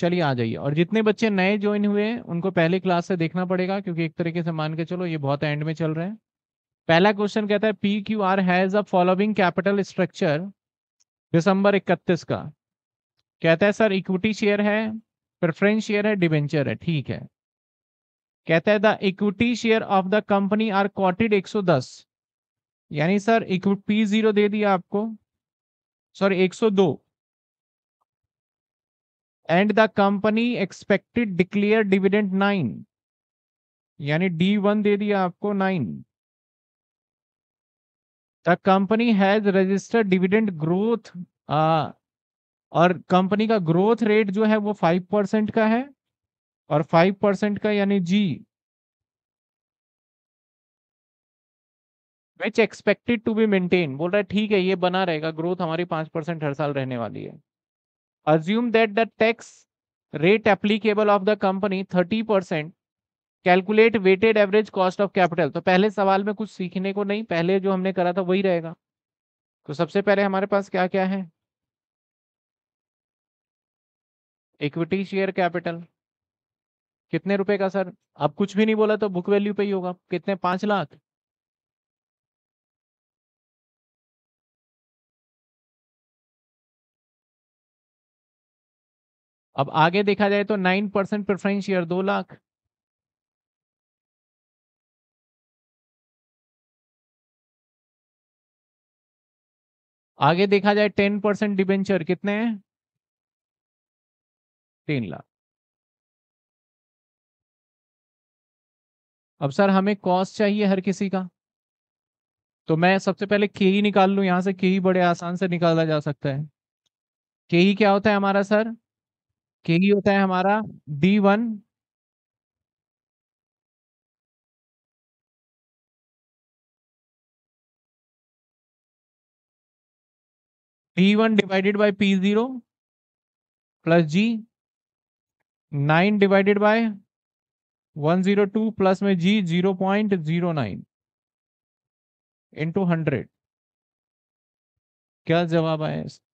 चलिए आ जाइए और जितने बच्चे नए ज्वाइन हुए हैं उनको पहले क्लास से देखना पड़ेगा क्योंकि एक तरीके से मान के चलो ये बहुत एंड में चल रहे हैं पहला क्वेश्चन कहता है P Q R has a following capital structure December इकतीस का कहता है सर इक्विटी शेयर है प्रेफरेंस शेयर है डिवेंचर है ठीक है कहता है the equity share of the company are quoted 110 यानी सर इक्विटी पी जीरो दे दिया आपको sorry 102 and the company expected declare dividend nine यानी डी वन दे दिया आपको nine the company has registered dividend growth और कंपनी का ग्रोथ रेट जो है वो फाइव परसेंट का है और फाइव परसेंट का यानी G which expected to be maintain बोल रहा है ठीक है ये बना रहेगा ग्रोथ हमारी पांच परसेंट हर साल रहने वाली है assume that the tax rate applicable of the company 30% calculate weighted average cost of capital तो पहले सवाल में कुछ सीखने को नहीं पहले जो हमने करा था वही रहेगा तो सबसे पहले हमारे पास क्या क्या है इक्विटी शेयर कैपिटल कितने रुपए का सर अब कुछ भी नहीं बोला तो बुक वैल्यू पे ही होगा कितने पांच लाख अब आगे देखा जाए तो नाइन परसेंट प्रेफरेंस शेयर दो लाख आगे देखा जाए टेन परसेंट डिबेंचर कितने हैं तीन लाख अब सर हमें कॉस्ट चाहिए हर किसी का तो मैं सबसे पहले के ही निकाल लू यहां से के ही बड़े आसान से निकाला जा सकता है के ही क्या होता है हमारा सर के होता है हमारा D one D one divided by P zero plus G nine divided by one zero two plus में G zero point zero nine into hundred क्या जवाब आया इसका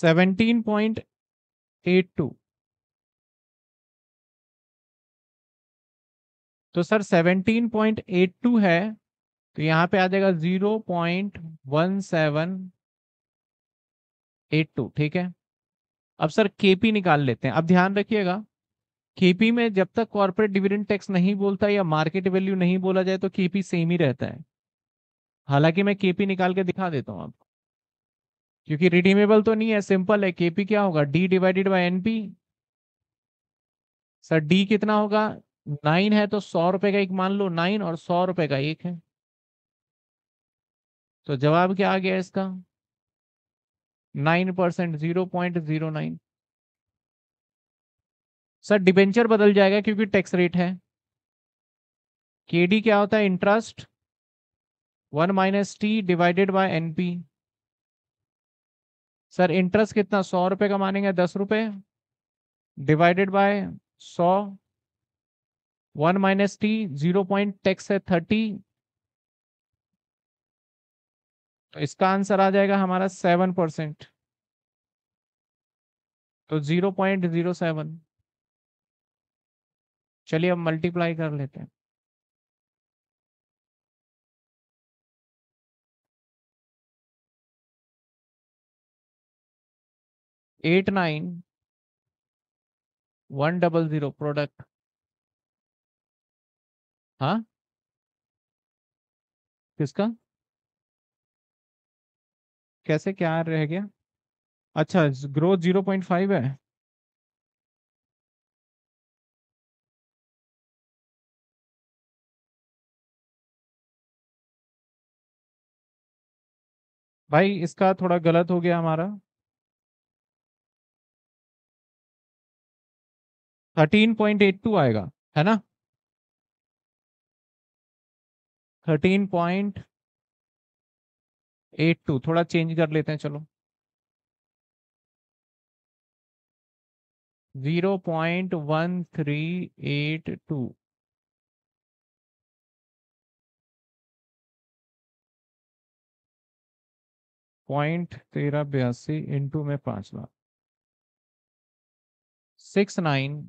सेवनटीन पॉइंट एट टू तो sir seventeen point eight two है तो यहां पे आ जाएगा zero point one seven eight two ठीक है अब सर केपी निकाल लेते हैं अब ध्यान रखिएगा केपी में जब तक कॉर्पोरेट डिविडेंड टैक्स नहीं बोलता या मार्केट वैल्यू नहीं बोला जाए तो केपी सेम ही रहता है हालांकि मैं केपी निकाल के दिखा देता हूँ आपको क्योंकि रिडीमेबल तो नहीं है सिंपल है केपी क्या होगा D divided by NP sir D कितना होगा नाइन है तो सौ रुपए का एक मान लो नाइन और सौ रुपए का एक है तो जवाब क्या आ गया इसका nine percent zero point zero nine sir debenture बदल जाएगा क्योंकि टैक्स रेट है केडी क्या होता है interest one minus T divided by NP sir interest कितना सौ रुपये का मानेंगे दस रुपये डिवाइडेड बाय सौ one minus T zero point tax है थर्टी तो इसका आंसर आ जाएगा हमारा सेवन परसेंट तो जीरो पॉइंट जीरो सेवन चलिए अब मल्टीप्लाई कर लेते हैं eight nine one double zero product हाँ किसका कैसे क्या रह गया अच्छा ग्रोथ जीरो पॉइंट फाइव है भाई इसका थोड़ा गलत हो गया हमारा थर्टीन पॉइंट एट टू आएगा है ना थर्टीन पॉइंट एट टू थोड़ा चेंज कर लेते हैं चलो zero point one three eight two point तेरह बयासी इंटू में पांच lakh six nine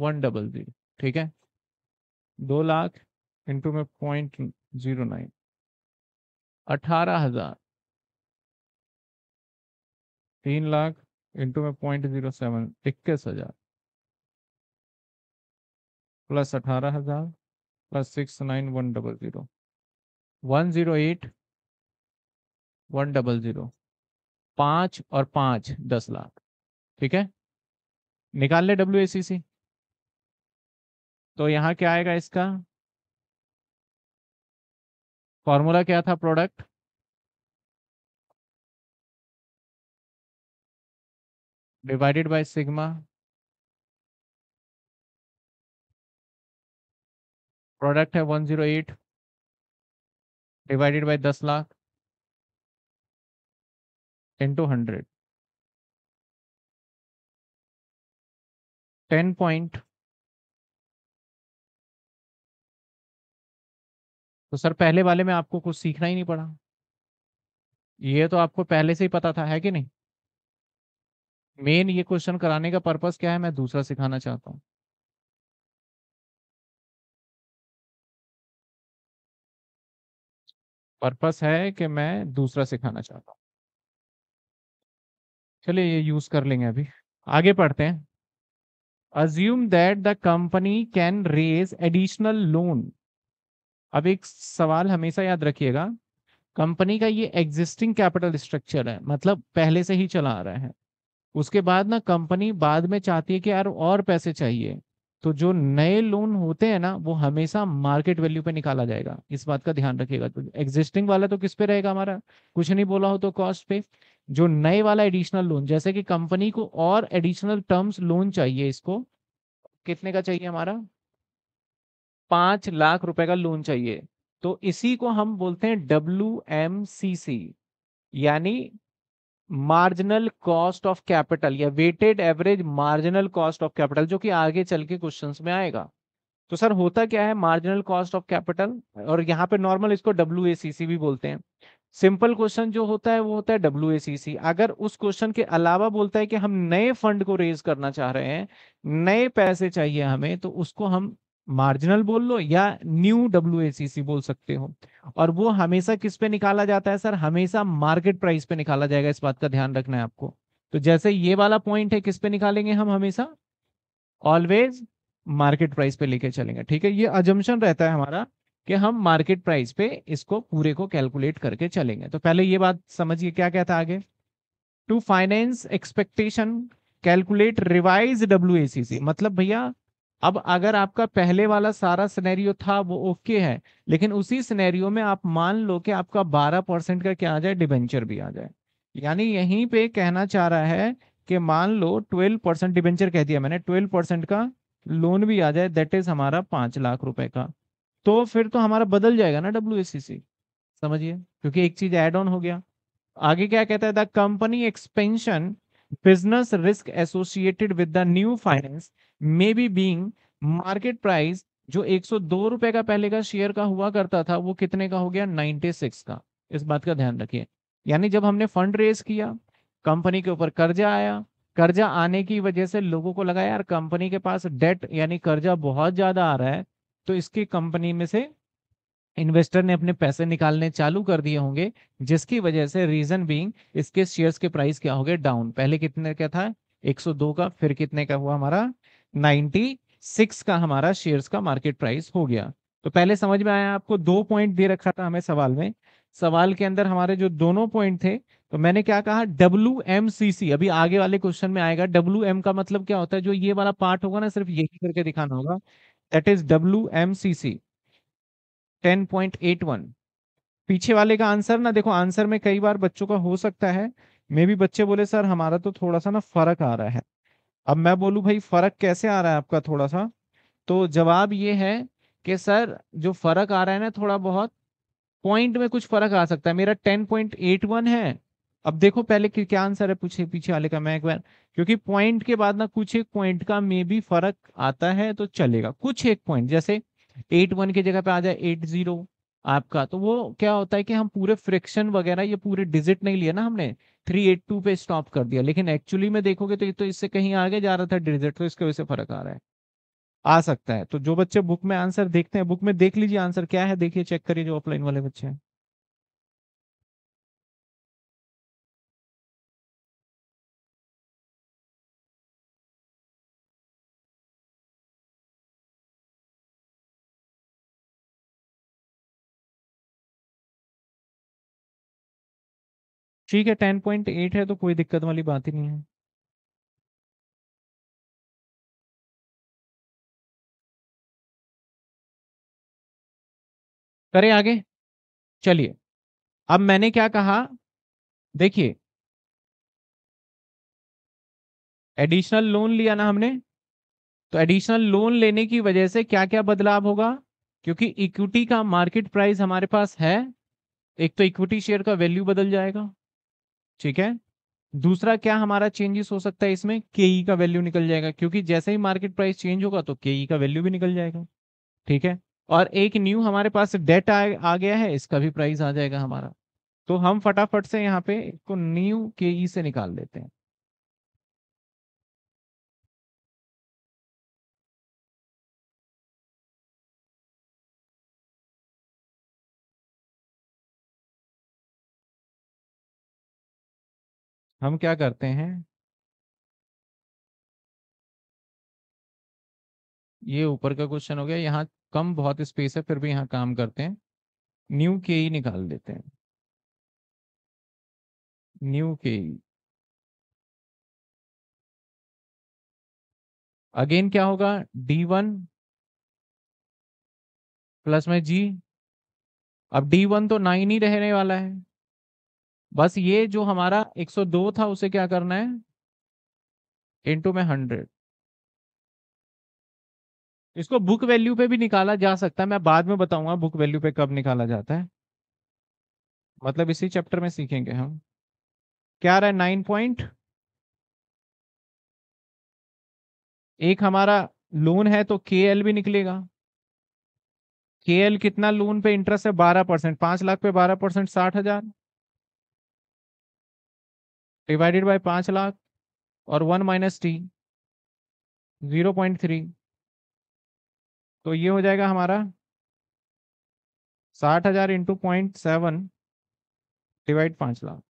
one double zero ठीक है दो लाख इंटू में पॉइंट जीरो नाइन अठारह हजार तीन लाख इंटू में पॉइंट जीरो सेवन इक्कीस हजार प्लस अठारह हजार plus six nine one double zero one zero eight one double zero पाँच और पांच दस लाख ठीक है निकाल ले डब्ल्यू ए सी सी तो यहाँ क्या आएगा इसका फॉर्मूला क्या था product divided by sigma product है 108 डिवाइडेड बाय दस lakh into hundred ten point तो सर पहले वाले में आपको कुछ सीखना ही नहीं पड़ा ये तो आपको पहले से ही पता था है कि नहीं मेन ये क्वेश्चन कराने का पर्पस क्या है मैं दूसरा सिखाना चाहता हूँ पर्पस है कि मैं दूसरा सिखाना चाहता हूं चलिए ये यूज कर लेंगे अभी आगे पढ़ते हैं assume that the company can raise additional loan अब एक सवाल हमेशा याद रखिएगा कंपनी का ये एग्जिस्टिंग कैपिटल स्ट्रक्चर है मतलब पहले से ही चला आ रहा है उसके बाद ना कंपनी बाद में चाहती है कि यार और पैसे चाहिए तो जो नए लोन होते हैं ना वो हमेशा मार्केट वैल्यू पे निकाला जाएगा इस बात का ध्यान रखिएगा तो एग्जिस्टिंग वाला तो किस पे रहेगा हमारा कुछ नहीं बोला हो तो कॉस्ट पे जो नए वाला एडिशनल लोन जैसे कि कंपनी को और एडिशनल टर्म्स लोन चाहिए इसको कितने का चाहिए हमारा पांच लाख रुपए का लोन चाहिए तो इसी को हम बोलते हैं डब्ल्यू एम सी सी यानी मार्जिनल कॉस्ट ऑफ कैपिटल या weighted average marginal cost of capital जो कि आगे चल के क्वेश्चन में आएगा तो सर होता क्या है मार्जिनल कॉस्ट ऑफ कैपिटल और यहाँ पे नॉर्मल इसको डब्ल्यू भी बोलते हैं सिंपल क्वेश्चन जो होता है वो होता है डब्ल्यू अगर उस क्वेश्चन के अलावा बोलता है कि हम नए फंड को रेज करना चाह रहे हैं नए पैसे चाहिए हमें तो उसको हम मार्जिनल बोल लो या न्यू डब्ल्यू बोल सकते हो और वो हमेशा किस पे निकाला जाता है सर हमेशा मार्केट प्राइस पे निकाला जाएगा इस बात का ध्यान रखना है आपको तो जैसे ये वाला पॉइंट है किस पे निकालेंगे हम हमेशा ऑलवेज मार्केट प्राइस पे लेके चलेंगे ठीक है ये अजम्पन रहता है हमारा कि हम मार्केट प्राइस पे इसको पूरे को कैलकुलेट करके चलेंगे तो पहले ये बात समझिए क्या कहता आगे to finance expectation calculate revise W मतलब भैया अब अगर आपका पहले वाला सारा सिनेरियो था वो ओके है लेकिन उसी सिनेरियो में आप मान लो कि आपका 12 परसेंट का क्या आ जाए डिबेंचर भी आ जाए यानी यहीं पे कहना चाह रहा है कि मान लो 12 परसेंट डिबेंचर कह दिया मैंने 12 परसेंट का लोन भी आ जाए दैट इज हमारा पांच लाख रुपए का तो फिर तो हमारा बदल जाएगा ना डब्ल्यू समझिए क्योंकि एक चीज एड ऑन हो गया आगे क्या कहता है the company expansion business risk associated with the new finance may be being market price जो एक रुपए का पहले का शेयर का हुआ करता था वो कितने का हो गया 96 का इस बात का ध्यान रखिए यानी जब हमने फंड रेस किया कंपनी के ऊपर कर्जा आया कर्जा आने की वजह से लोगों को लगा यार कंपनी के पास डेट यानी कर्जा बहुत ज्यादा आ रहा है तो इसकी कंपनी में से इन्वेस्टर ने अपने पैसे निकालने चालू कर दिए होंगे जिसकी वजह से रीजन बीइंग इसके शेयर्स के प्राइस क्या हो गए डाउन पहले कितने का था 102 का फिर कितने का हुआ हमारा 96 का हमारा शेयर्स का मार्केट प्राइस हो गया तो पहले समझ में आया आपको दो पॉइंट दे रखा था हमें सवाल में सवाल के अंदर हमारे जो दोनों पॉइंट थे तो मैंने क्या कहा डब्ल्यू एम सी सी अभी आगे वाले क्वेश्चन में आएगा डब्ल्यू एम का मतलब क्या होता है जो ये वाला पार्ट होगा ना सिर्फ यही करके दिखाना होगा that is W M C C 10.81 पीछे वाले का आंसर ना देखो आंसर में कई बार बच्चों का हो सकता है मे भी बच्चे बोले सर हमारा तो थोड़ा सा ना फर्क आ रहा है अब मैं बोलू भाई फर्क कैसे आ रहा है आपका थोड़ा सा तो जवाब ये है कि सर जो फर्क आ रहा है ना थोड़ा बहुत पॉइंट में कुछ फर्क आ सकता है मेरा 10.81 है अब देखो पहले क्या आंसर है पूछे पीछे वाले का मैं एक बार क्योंकि पॉइंट के बाद ना कुछ एक पॉइंट का मे भी फर्क आता है तो चलेगा कुछ एक पॉइंट जैसे एट वन की जगह पे आ जाए एट जीरो आपका तो वो क्या होता है कि हम पूरे फ्रिक्शन वगैरह ये पूरे डिजिट नहीं लिया ना हमने थ्री एट टू पे स्टॉप कर दिया लेकिन एक्चुअली में देखोगे तो ये तो इससे कहीं आगे जा रहा था डिजिट तो इसके वजह से फर्क आ रहा है आ सकता है तो जो बच्चे बुक में आंसर देखते हैं बुक में देख लीजिए आंसर क्या है देखिए चेक करिए जो ऑफलाइन वाले बच्चे हैं ठीक है टेन पॉइंट एट है तो कोई दिक्कत वाली बात ही नहीं है करें आगे चलिए अब मैंने क्या कहा देखिए एडिशनल लोन लिया ना हमने तो एडिशनल लोन लेने की वजह से क्या क्या बदलाव होगा क्योंकि इक्विटी का मार्केट प्राइस हमारे पास है एक तो इक्विटी शेयर का वैल्यू बदल जाएगा ठीक है दूसरा क्या हमारा चेंजेस हो सकता है इसमें के ई e का वैल्यू निकल जाएगा क्योंकि जैसे ही मार्केट प्राइस चेंज होगा तो के ई e का वैल्यू भी निकल जाएगा ठीक है और एक न्यू हमारे पास डेट आ, आ गया है इसका भी प्राइस आ जाएगा हमारा तो हम फटाफट से यहाँ पे इसको न्यू के ई से निकाल लेते हैं हम क्या करते हैं ये ऊपर का क्वेश्चन हो गया यहाँ कम बहुत स्पेस है फिर भी यहाँ काम करते हैं न्यू के ही निकाल देते हैं न्यू के ही अगेन क्या होगा डी वन प्लस में जी अब डी वन तो नाइन ही रहने वाला है बस ये जो हमारा 102 था उसे क्या करना है इंटू में 100 इसको बुक वैल्यू पे भी निकाला जा सकता है मैं बाद में बताऊंगा बुक वैल्यू पे कब निकाला जाता है मतलब इसी चैप्टर में सीखेंगे हम क्या रहा है नाइन पॉइंट एक हमारा लोन है तो के एल भी निकलेगा के एल कितना लोन पे इंटरेस्ट है बारह परसेंट पांच लाख पे बारह परसेंट साठ हजार डिवाइडेड बाय पाँच लाख और one minus T zero point three तो ये हो जाएगा हमारा साठ हजार इंटू पॉइंट सेवन डिवाइड पाँच lakh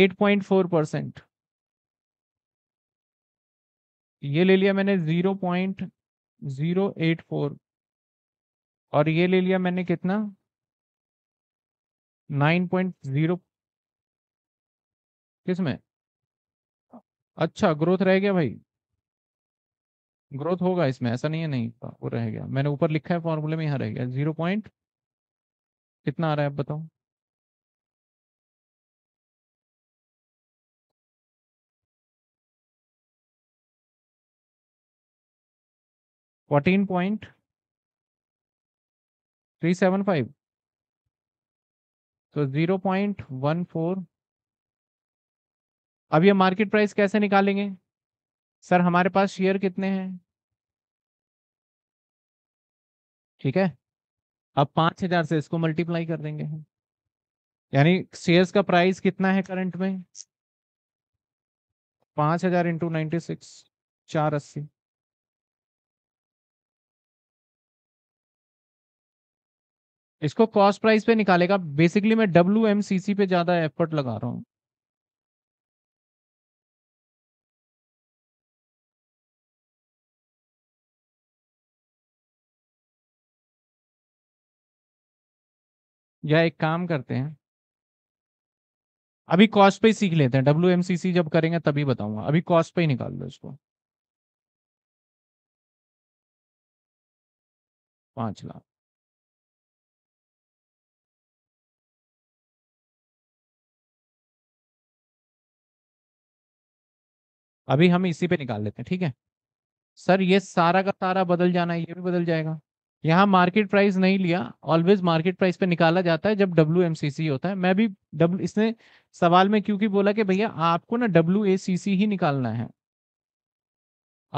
eight point four percent ये ले लिया मैंने zero point zero eight four और ये ले लिया मैंने कितना नाइन पॉइंट जीरो किसमें अच्छा ग्रोथ रह गया भाई ग्रोथ होगा इसमें ऐसा नहीं है नहीं हाँ, वो रह गया मैंने ऊपर लिखा है फॉर्मूले में यहाँ रह गया जीरो पॉइंट कितना आ रहा है आप बताओ fourteen point three seven five तो जीरो पॉइंट वन फोर अब ये मार्केट प्राइस कैसे निकालेंगे सर हमारे पास शेयर कितने हैं ठीक है अब पांच हजार से इसको मल्टीप्लाई कर देंगे यानी शेयर्स का प्राइस कितना है करंट में पांच हजार इंटू नाइन्टी सिक्स चार अस्सी इसको कॉस्ट प्राइस पे निकालेगा बेसिकली मैं डब्ल्यू एम सी सी पे ज्यादा एफर्ट लगा रहा हूं या एक काम करते हैं अभी कॉस्ट पे ही सीख लेते हैं डब्ल्यू जब करेंगे तभी बताऊंगा अभी कॉस्ट पे ही निकाल दो इसको पांच लाख अभी हम इसी पे निकाल लेते हैं ठीक है सर ये सारा का सारा बदल जाना है ये भी बदल जाएगा यहाँ मार्केट प्राइस नहीं लिया ऑलवेज मार्केट प्राइस पे निकाला जाता है जब डब्ल्यू होता है मैं भी डब्ल्यू इसने सवाल में क्योंकि बोला कि भैया आपको ना डब्ल्यू ही निकालना है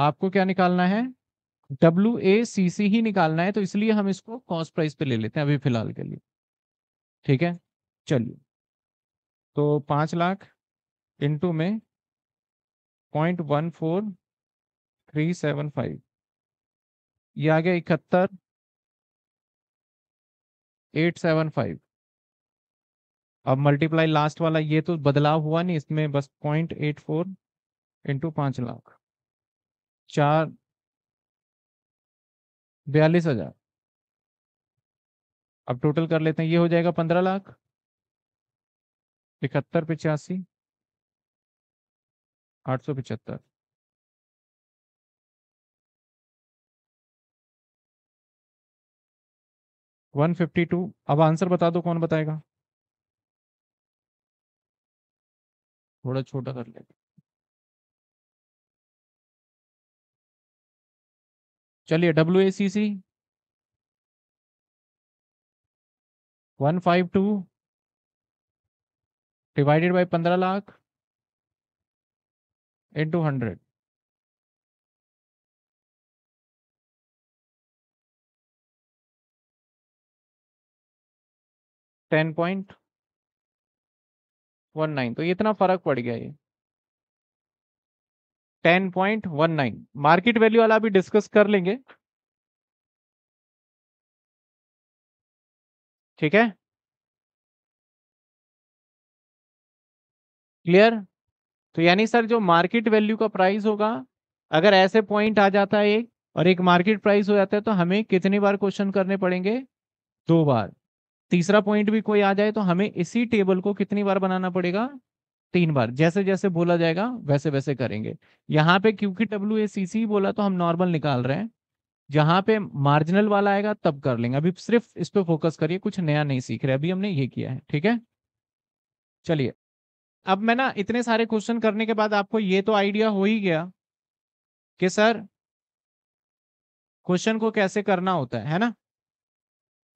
आपको क्या निकालना है डब्ल्यू ही निकालना है तो इसलिए हम इसको कॉस्ट प्राइस पे ले लेते हैं अभी फिलहाल के लिए ठीक है चलिए तो पांच लाख इंटू में point one four three seven five ये आ गया इकहत्तर एट सेवन फाइव अब मल्टीप्लाई लास्ट वाला ये तो बदलाव हुआ नहीं इसमें बस पॉइंट एट फोर इंटू पांच लाख चार बयालीस हजार अब टोटल कर लेते हैं ये हो जाएगा पंद्रह लाख इकहत्तर पिचासी आठ सौ पिचहत्तर वन फिफ्टी टू अब आंसर बता दो कौन बताएगा थोड़ा छोटा कर लेते चलिए W A C C one five two divided by पंद्रह lakh into hundred ten point one nine तो इतना फर्क पड़ गया ये ten point one nine market value वाला भी डिस्कस कर लेंगे ठीक है क्लियर तो यानी सर जो मार्केट वैल्यू का प्राइस होगा अगर ऐसे पॉइंट आ जाता है एक और एक मार्केट प्राइस हो जाता है तो हमें कितनी बार क्वेश्चन करने पड़ेंगे दो बार तीसरा पॉइंट भी कोई आ जाए तो हमें इसी टेबल को कितनी बार बनाना पड़ेगा तीन बार जैसे जैसे बोला जाएगा वैसे वैसे करेंगे यहाँ पे क्योंकि डब्ल्यू ए सी सी बोला तो हम नॉर्मल निकाल रहे हैं जहां पे मार्जिनल वाला आएगा तब कर लेंगे अभी सिर्फ इस पे फोकस करिए कुछ नया नहीं सीख रहे अभी हमने ये किया है ठीक है चलिए अब मैं ना इतने सारे क्वेश्चन करने के बाद आपको ये तो आइडिया हो ही गया कि सर क्वेश्चन को कैसे करना होता है है ना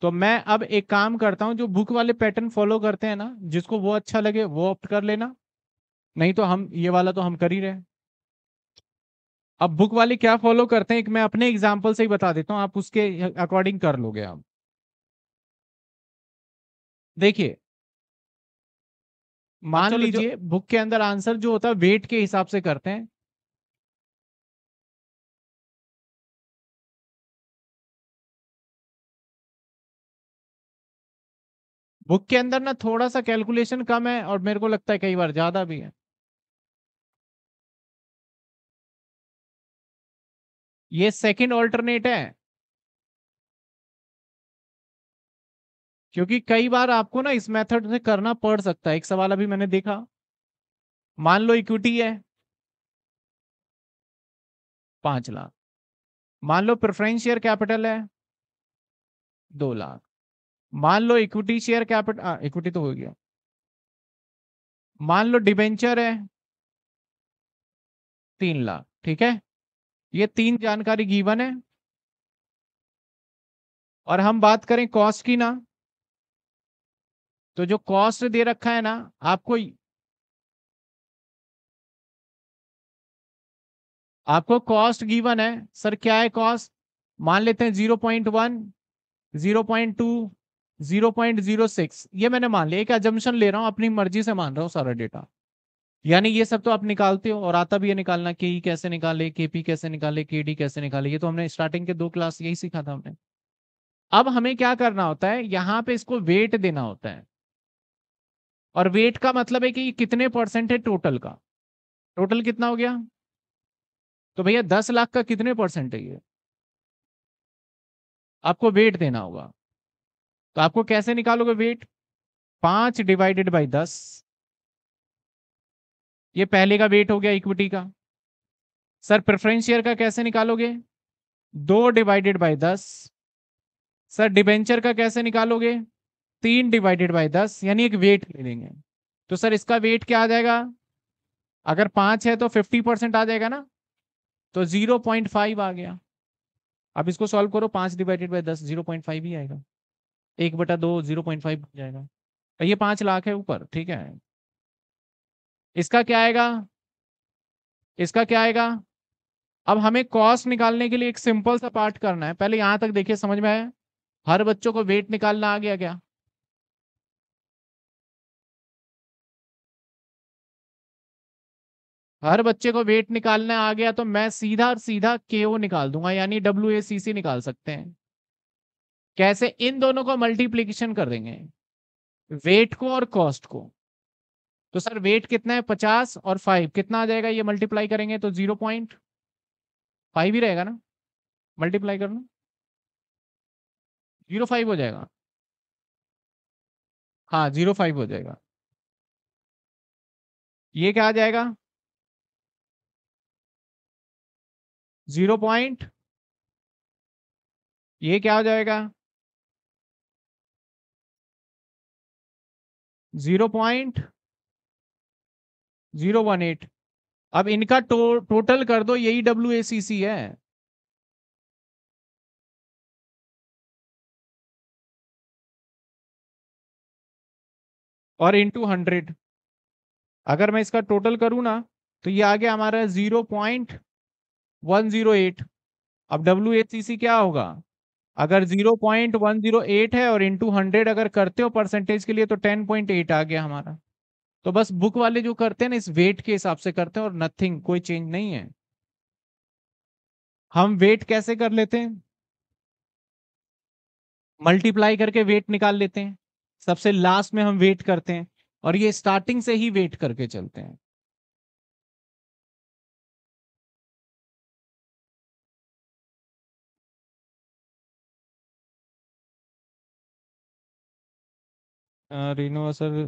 तो मैं अब एक काम करता हूँ जो बुक वाले पैटर्न फॉलो करते हैं ना जिसको वो अच्छा लगे वो ऑप्ट कर लेना नहीं तो हम ये वाला तो हम कर ही रहे अब बुक वाले क्या फॉलो करते हैं एक मैं अपने एग्जाम्पल से ही बता देता हूँ आप उसके अकॉर्डिंग कर लोगे आप देखिए मान लीजिए बुक के अंदर आंसर जो होता है वेट के हिसाब से करते हैं बुक के अंदर ना थोड़ा सा कैलकुलेशन कम है और मेरे को लगता है कई बार ज्यादा भी है ये सेकंड ऑल्टरनेट है क्योंकि कई बार आपको ना इस मेथड से करना पड़ सकता है एक सवाल अभी मैंने देखा मान लो इक्विटी है पांच लाख मान लो प्रेफरेंस शेयर कैपिटल है दो लाख मान लो इक्विटी शेयर कैपिटल इक्विटी तो हो गया मान लो डिबेंचर है तीन लाख ठीक है ये तीन जानकारी गीवन है और हम बात करें कॉस्ट की ना तो जो कॉस्ट दे रखा है ना आपको आपको कॉस्ट गिवन है सर क्या है कॉस्ट मान लेते हैं zero point one zero point two zero point zero six ये मैंने मान लिया एक एजम्पन ले रहा हूँ अपनी मर्जी से मान रहा हूँ सारा डेटा यानी ये सब तो आप निकालते हो और आता भी ये निकालना के ई e कैसे निकाले के पी कैसे निकाले के डी कैसे निकाले ये तो हमने स्टार्टिंग के दो क्लास यही सीखा था हमने अब हमें क्या करना होता है यहाँ पे इसको वेट देना होता है और वेट का मतलब है कि कितने परसेंट है टोटल का टोटल कितना हो गया तो भैया दस लाख का कितने परसेंट है ये आपको वेट देना होगा तो आपको कैसे निकालोगे वेट पांच डिवाइडेड बाई दस ये पहले का वेट हो गया इक्विटी का सर प्रेफरेंस शेयर का कैसे निकालोगे दो डिवाइडेड बाई दस सर डिबेंचर का कैसे निकालोगे तीन डिवाइडेड बाई दस यानी एक वेट ले लेंगे तो सर इसका वेट क्या आ जाएगा अगर पांच है तो फिफ्टी परसेंट आ जाएगा ना तो जीरो पॉइंट फाइव आ गया अब इसको सॉल्व करो पांच डिवाइडेड बाई दस जीरो पॉइंट फाइव ही आएगा एक बटा दो जीरो पॉइंट फाइव जाएगा ये पांच लाख है ऊपर ठीक है इसका क्या आएगा इसका क्या आएगा अब हमें कॉस्ट निकालने के लिए एक सिंपल सा पार्ट करना है पहले यहां तक देखिए समझ में आया हर बच्चों को वेट निकालना आ गया क्या हर बच्चे को वेट निकालना आ गया तो मैं सीधा और सीधा के निकाल दूंगा यानी डब्ल्यू निकाल सकते हैं कैसे इन दोनों को मल्टीप्लीकेशन कर देंगे वेट को और कॉस्ट को तो सर वेट कितना है पचास और फाइव कितना आ जाएगा ये मल्टीप्लाई करेंगे तो जीरो पॉइंट फाइव ही रहेगा ना मल्टीप्लाई करना जीरो फाइव हो जाएगा हाँ जीरो फाइव हो जाएगा ये क्या आ जाएगा जीरो पॉइंट ये क्या हो जाएगा zero point zero one eight अब इनका टो, टोटल कर दो यही डब्ल्यू ए सी सी है और इंटू हंड्रेड अगर मैं इसका टोटल करूं ना तो ये आ गया हमारा zero point one zero eight अब डब्ल्यू ए सी सी क्या होगा अगर 0.108 है और इंटू हंड्रेड अगर करते हो परसेंटेज के लिए तो 10.8 आ गया हमारा तो बस बुक वाले जो करते हैं ना इस वेट के हिसाब से करते हैं और नथिंग कोई चेंज नहीं है हम वेट कैसे कर लेते हैं मल्टीप्लाई करके वेट निकाल लेते हैं सबसे लास्ट में हम वेट करते हैं और ये स्टार्टिंग से ही वेट करके चलते हैं रिनोवा सर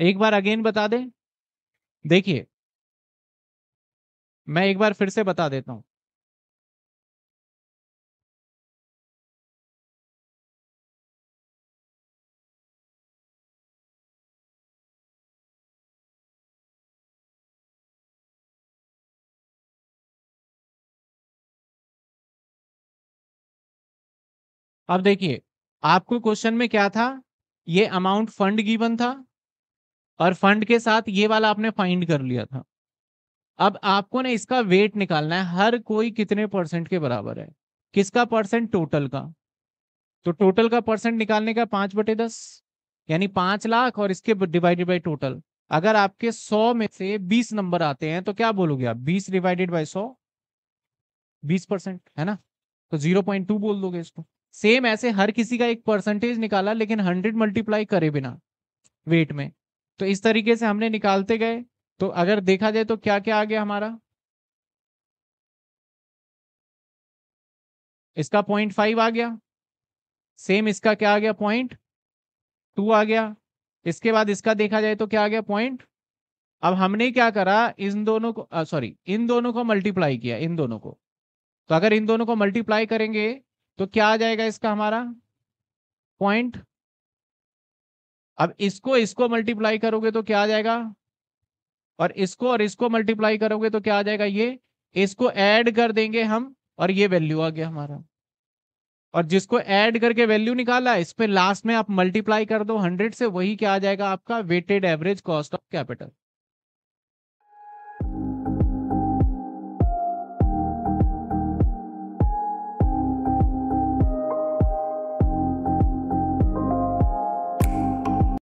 एक बार अगेन बता दें देखिए मैं एक बार फिर से बता देता हूं अब देखिए आपको क्वेश्चन में क्या था ये अमाउंट फंड गिवन था और फंड के साथ ये वाला आपने फाइंड कर लिया था अब आपको ना इसका वेट निकालना है हर कोई कितने परसेंट के बराबर है किसका परसेंट टोटल का तो टोटल का परसेंट निकालने का पांच बटे दस यानी पांच लाख और इसके डिवाइडेड बाई टोटल अगर आपके सौ में से बीस नंबर आते हैं तो क्या बोलोगे आप बीस डिवाइडेड बाई सौ बीस परसेंट है ना तो जीरो पॉइंट टू बोल दोगे इसको सेम ऐसे हर किसी का एक परसेंटेज निकाला लेकिन हंड्रेड मल्टीप्लाई करे बिना वेट में तो इस तरीके से हमने निकालते गए तो अगर देखा जाए तो क्या क्या आ गया हमारा इसका पॉइंट फाइव आ गया सेम इसका क्या आ गया पॉइंट टू आ गया इसके बाद इसका देखा जाए तो क्या आ गया पॉइंट अब हमने क्या करा इन दोनों को सॉरी इन दोनों को मल्टीप्लाई किया इन दोनों को तो अगर इन दोनों को मल्टीप्लाई करेंगे तो क्या आ जाएगा इसका हमारा पॉइंट अब इसको इसको मल्टीप्लाई करोगे तो क्या आ जाएगा और इसको और इसको मल्टीप्लाई करोगे तो क्या आ जाएगा ये इसको ऐड कर देंगे हम और ये वैल्यू आ गया हमारा और जिसको ऐड करके वैल्यू निकाला इस पर लास्ट में आप मल्टीप्लाई कर दो हंड्रेड से वही क्या आ जाएगा आपका weighted average cost of capital